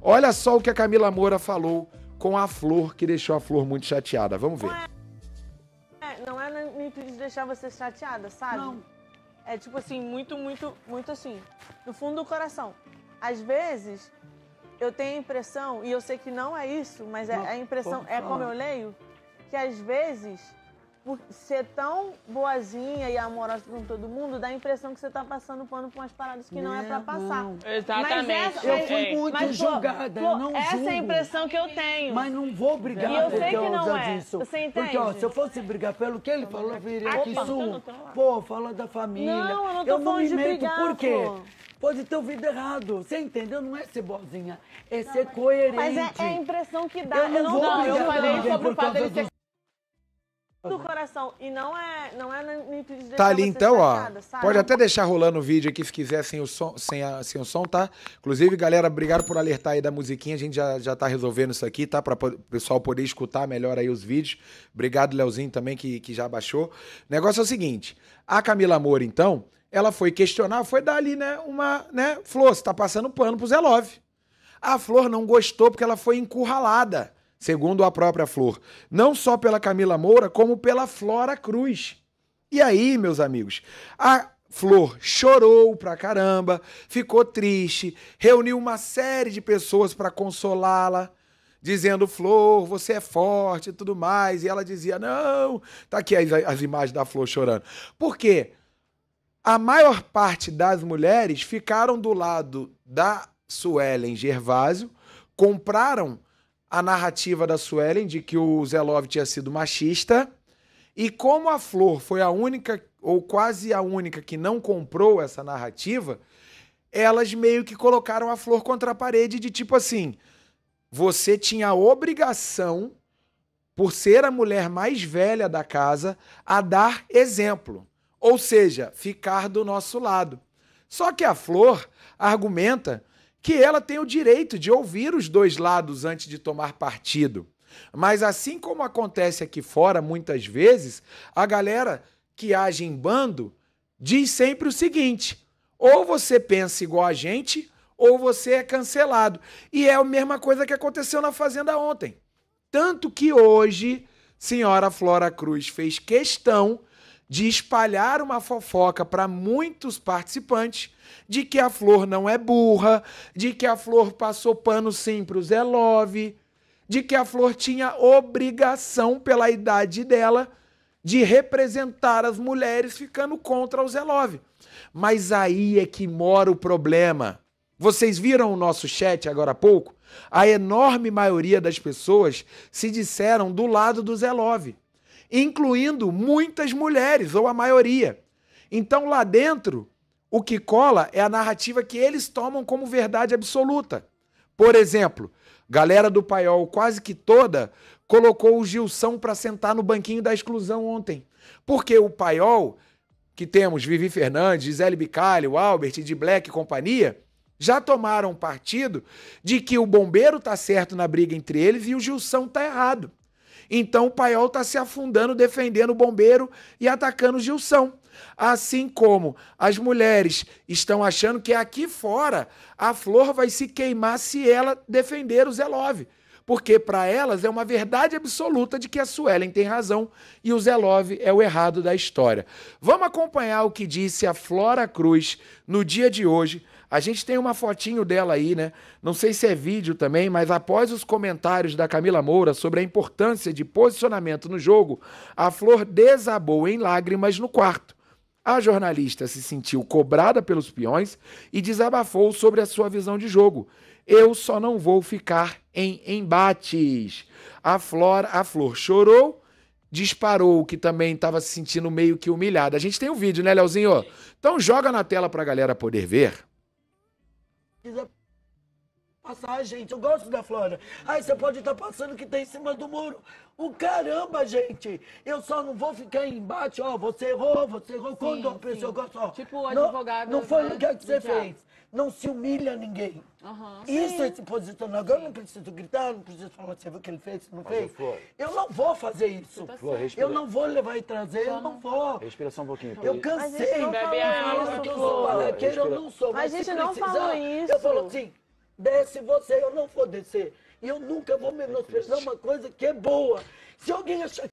Olha só o que a Camila Moura falou com a Flor, que deixou a Flor muito chateada. Vamos ver. Não é, não é no intuito de deixar você chateada, sabe? Não. É tipo assim, muito, muito, muito assim, no fundo do coração. Às vezes, eu tenho a impressão, e eu sei que não é isso, mas é, a impressão, é como eu leio, que às vezes por ser tão boazinha e amorosa com todo mundo, dá a impressão que você tá passando pano por umas paradas que não, é, é pra passar. Não. Exatamente. Mas essa, eu fui muito mas, julgada, pô, não Essa julgo, é a impressão que eu tenho. Mas não vou brigar. E eu sei que não é. Você entende? Porque, ó, se eu fosse brigar pelo que ele eu falou, viria aqui, então Sul. Pô, fala da família. Não, eu não tô eu falando não de brigar, por quê? Pô pode ter ouvido errado. Você entendeu? Não é ser boazinha, é não, ser mas... coerente. Mas é, é, a impressão que dá. Eu não, eu não, não eu falei sobre o dele ser do coração. E não é, não é nem de Tá ali então, ó. Pode até deixar rolando o vídeo aqui se quiser sem o som, sem, a, sem o som, tá? Inclusive, galera, obrigado por alertar aí da musiquinha. A gente já, já tá resolvendo isso aqui, tá? Para o pessoal poder escutar melhor aí os vídeos. Obrigado, Leozinho, também, que, que já baixou. O negócio é o seguinte: a Camila Amor, então, ela foi questionar, foi dar ali, né, uma, né, Flor, você tá passando pano pro Zé Love. A Flor não gostou porque ela foi encurralada segundo a própria Flor, não só pela Camila Moura, como pela Flora Cruz. E aí, meus amigos, a Flor chorou pra caramba, ficou triste, reuniu uma série de pessoas para consolá-la, dizendo: Flor, você é forte e tudo mais. E ela dizia: Não, tá aqui as, as imagens da Flor chorando. Por quê? A maior parte das mulheres ficaram do lado da Suelen Gervásio, compraram a narrativa da Suelen de que o Zé Love tinha sido machista. E como a Flor foi a única, ou quase a única, que não comprou essa narrativa, elas meio que colocaram a Flor contra a parede de tipo assim: você tinha a obrigação, por ser a mulher mais velha da casa, a dar exemplo. Ou seja, ficar do nosso lado. Só que a Flor argumenta que ela tem o direito de ouvir os dois lados antes de tomar partido. Mas assim como acontece aqui fora muitas vezes, a galera que age em bando diz sempre o seguinte: ou você pensa igual a gente, ou você é cancelado. E é a mesma coisa que aconteceu na Fazenda ontem. Tanto que hoje, senhora Flora Cruz fez questão de espalhar uma fofoca para muitos participantes de que a Flor não é burra, de que a Flor passou pano sim para o Zé Love, de que a Flor tinha obrigação pela idade dela de representar as mulheres ficando contra o Zé Love. Mas aí é que mora o problema. Vocês viram o nosso chat agora há pouco? A enorme maioria das pessoas se disseram do lado do Zé Love incluindo muitas mulheres, ou a maioria. Então lá dentro, o que cola é a narrativa que eles tomam como verdade absoluta. Por exemplo, galera do paiol quase que toda colocou o Gilson para sentar no banquinho da exclusão ontem. Porque o paiol, que temos Vivi Fernandes, Gisele Bicalho, Albert, de Black e companhia, já tomaram partido de que o bombeiro tá certo na briga entre eles e o Gilson tá errado. Então o Paiol está se afundando, defendendo o bombeiro e atacando o Gilson. Assim como as mulheres estão achando que aqui fora a flor vai se queimar se ela defender o Zé Love. Porque para elas é uma verdade absoluta de que a Suelen tem razão e o Zé Love é o errado da história. Vamos acompanhar o que disse a Flora Cruz no dia de hoje a gente tem uma fotinho dela aí, né? Não sei se é vídeo também, mas após os comentários da Camila Moura sobre a importância de posicionamento no jogo, a Flor desabou em lágrimas no quarto. A jornalista se sentiu cobrada pelos peões e desabafou sobre a sua visão de jogo. Eu só não vou ficar em embates. A Flor, a Flor chorou, disparou, que também estava se sentindo meio que humilhada. A gente tem o um vídeo, né, Leozinho? Então joga na tela para a galera poder ver precisa passar, gente. Eu gosto da Flora. Ai, você pode estar tá passando o que tem tá em cima do muro. O caramba, gente! Eu só não vou ficar em embate, ó, você errou, você errou. Sim, Quando a pessoa gosta, ó. Tipo o advogado. Não, não foi o que é você fez. Não se humilha ninguém. Uhum, Isso é sim. é se posicionar. Agora eu não preciso gritar, não preciso falar, você viu o que ele fez, não fez? eu não vou fazer isso. Tá Flor, eu não vou levar e trazer, eu não vou. Respira só um pouquinho. Eu cansei. Bebe água, é eu não sou. Mas a gente não falou isso. Eu falo assim, desce você, eu não vou descer. E eu nunca vou é menosprezar uma coisa que é boa. Se alguém achar